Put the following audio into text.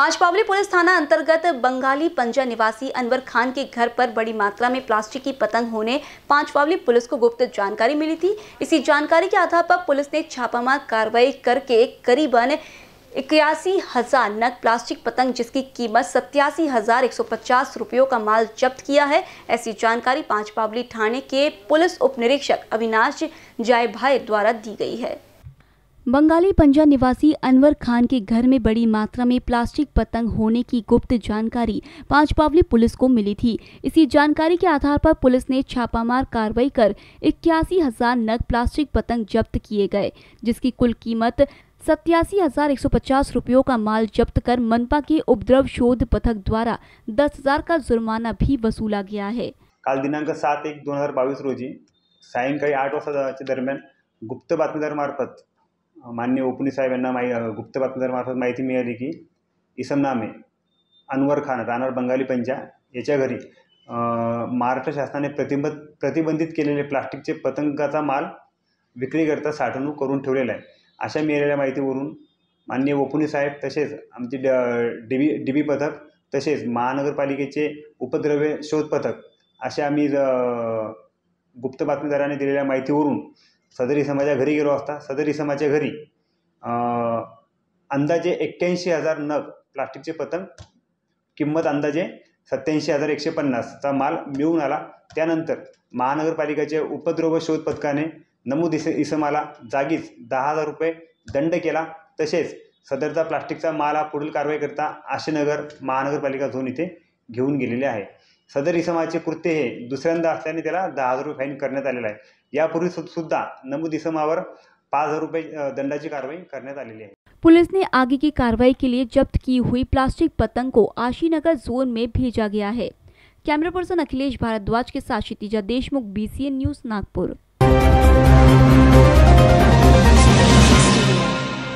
Panchpaoli police थाना अंतर्गत बंगाली पंजा निवासी अनवर खान के घर पर बड़ी मात्रा में प्लास्टिक की पतंग होने पांचपावली पुलिस को गुप्त जानकारी मिली थी इसी जानकारी के आधार पर पुलिस ने छापामार कार्रवाई करके करीबन इक्यासी हजार नग प्लास्टिक पतंग जिसकी कीमत सत्यासी हजार एक सौ पचास रुपयों का माल जब्त किया है ऐसी जानकारी पांचपावली थाने के पुलिस उप निरीक्षक अविनाश जायभाई द्वारा दी गई है बंगाली पंजा निवासी अनवर खान के घर में बड़ी मात्रा में प्लास्टिक पतंग होने की गुप्त जानकारी पांचपावली पुलिस को मिली थी इसी जानकारी के आधार पर पुलिस ने छापामार कार्रवाई कर इक्यासी हजार नग प्लास्टिक पतंग जब्त किए गए जिसकी कुल कीमत सत्यासी हजार एक सौ पचास रुपयों का माल जब्त कर मनपा के उपद्रव शोध पथक द्वारा दस हजार का जुर्माना भी वसूला गया है काल दिनांक सात एक दो हजार बाईस रोजी सायंकाळी आठ वर्ष दरमियान गुप्त बातमीदार मार्फत मान्य ओपनी साहेब यांना माहि गुप्त बातमीदारमार्फत माहिती मिळाली की नामे अनवर खान रानर बंगाली पंजा याच्या घरी महाराष्ट्र शासनाने प्रतिब प्रतिबंधित केलेले प्लास्टिकचे पतंगाचा माल विक्रीकरता साठवणूक करून ठेवलेला आहे अशा मिळालेल्या माहितीवरून मान्य ओपुनी साहेब तसेच आमचे ड डीबी डीबी पथक तसेच महानगरपालिकेचे उपद्रव्य शोध पथक अशा आम्ही गुप्त बातमीदाराने दिलेल्या माहितीवरून सदरी समाजा घरी गेलो असता सदरी समाजा घरी अंदाजे एक्क्याऐंशी हजार नग प्लास्टिकचे पतंग किंमत अंदाजे सत्याऐंशी हजार एकशे पन्नासचा माल मिळून आला त्यानंतर महानगरपालिकेच्या उपद्रव शोध पथकाने नमूद इस इसमाला जागीच दहा हजार रुपये दंड केला तसेच सदरचा प्लास्टिकचा माल हा पुढील कारवाईकरता आशीनगर महानगरपालिका झोन इथे घेऊन गेलेले आहे सदर इसमाचे कृत्य हे दुसऱ्यांदा असल्याने त्याला दहा हजार रुपये फाईन करण्यात आलेला आहे नमूद इसमावर पाँच हजार रुपये दंडाची कार्रवाई करण्यात पुलिस ने आगे की कार्रवाई के लिए जब्त की हुई प्लास्टिक पतंग को आशीनगर जोन में भेजा गया है कैमरा पर्सन अखिलेश भारद्वाज के साथ क्षितिजा देशमुख बीसीएन न्यूज नागपुर